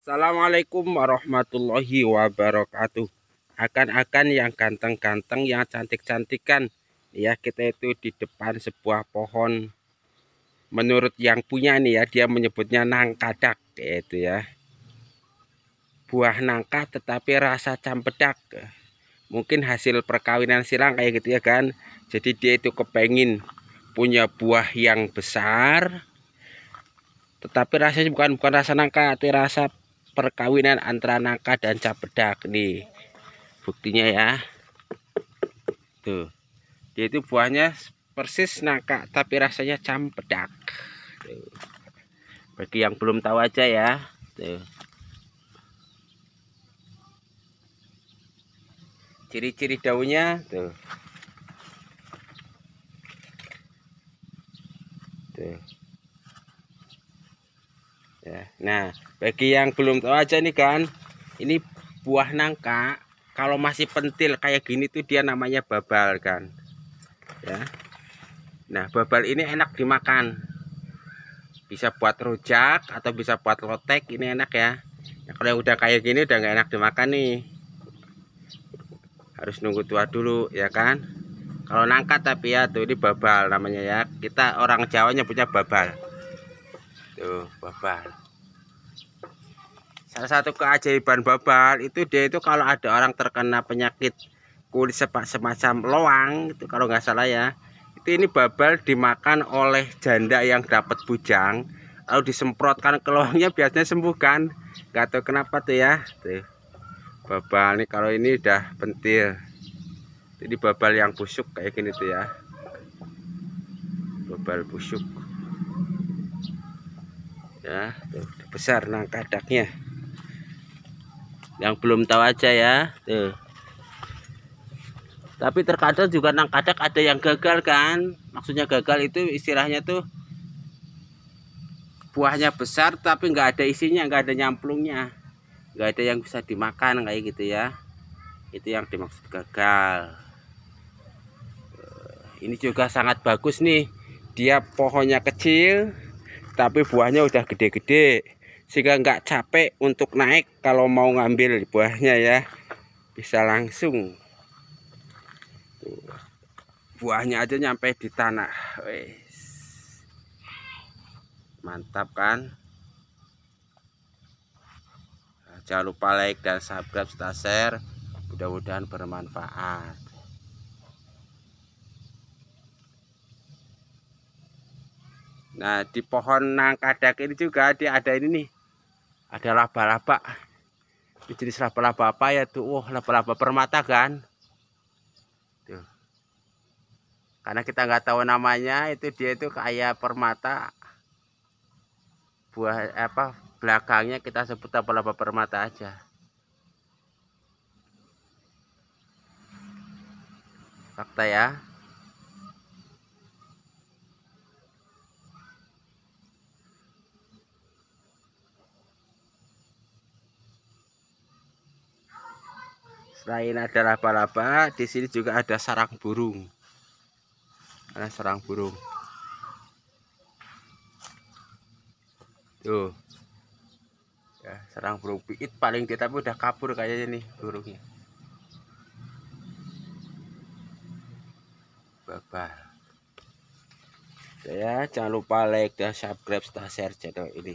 Assalamualaikum warahmatullahi wabarakatuh. Akan-akan yang ganteng-ganteng, yang cantik-cantikan. Ya, kita itu di depan sebuah pohon. Menurut yang punya nih ya, dia menyebutnya nangkadak itu ya. Buah nangka tetapi rasa campedak. Mungkin hasil perkawinan silang kayak gitu ya kan. Jadi dia itu kepengin punya buah yang besar. Tetapi rasanya bukan bukan rasa nangka, tapi rasa perkawinan antara nangka dan capedak nih buktinya ya tuh dia itu buahnya persis nangka tapi rasanya campedak tuh. bagi yang belum tahu aja ya tuh ciri-ciri daunnya tuh tuh ya. Nah, bagi yang belum tahu aja nih kan, ini buah nangka kalau masih pentil kayak gini tuh dia namanya babal kan. Ya. Nah, babal ini enak dimakan. Bisa buat rujak atau bisa buat lotek, ini enak ya. Nah, kalau udah kayak gini udah nggak enak dimakan nih. Harus nunggu tua dulu ya kan. Kalau nangka tapi ya tuh ini babal namanya ya. Kita orang Jawa nyebutnya babal tuh babal salah satu keajaiban babal itu dia itu kalau ada orang terkena penyakit kulit sepak semacam loang itu kalau nggak salah ya itu ini babal dimakan oleh janda yang dapat bujang lalu disemprotkan ke loangnya biasanya sembuh kan nggak tahu kenapa tuh ya tuh babal nih kalau ini udah pentil jadi babal yang busuk kayak gini tuh ya babal busuk ya tuh besar nangka daknya yang belum tahu aja ya tuh tapi terkadang juga nangkadak ada yang gagal kan maksudnya gagal itu istilahnya tuh buahnya besar tapi nggak ada isinya nggak ada nyamplungnya nggak ada yang bisa dimakan kayak gitu ya itu yang dimaksud gagal eh, ini juga sangat bagus nih dia pohonnya kecil tapi buahnya udah gede-gede sehingga nggak capek untuk naik kalau mau ngambil buahnya ya bisa langsung buahnya aja nyampe di tanah Wes. mantap kan jangan lupa like dan subscribe serta share mudah-mudahan bermanfaat Nah di pohon nangkadak ini juga dia ada ini nih. Ada laba-laba. Ini jenis laba-laba apa ya tuh? Wah oh, laba-laba permata kan? Tuh. Karena kita nggak tahu namanya itu dia itu kayak permata. Buah apa belakangnya kita sebut laba-laba permata aja. Fakta ya. Selain ada laba-laba, di sini juga ada sarang burung. Ada sarang burung. Tuh. Ya, sarang burung piit paling kita tapi udah kabur kayaknya nih burungnya. Bapak, Ya, jangan lupa like dan subscribe serta share channel ini.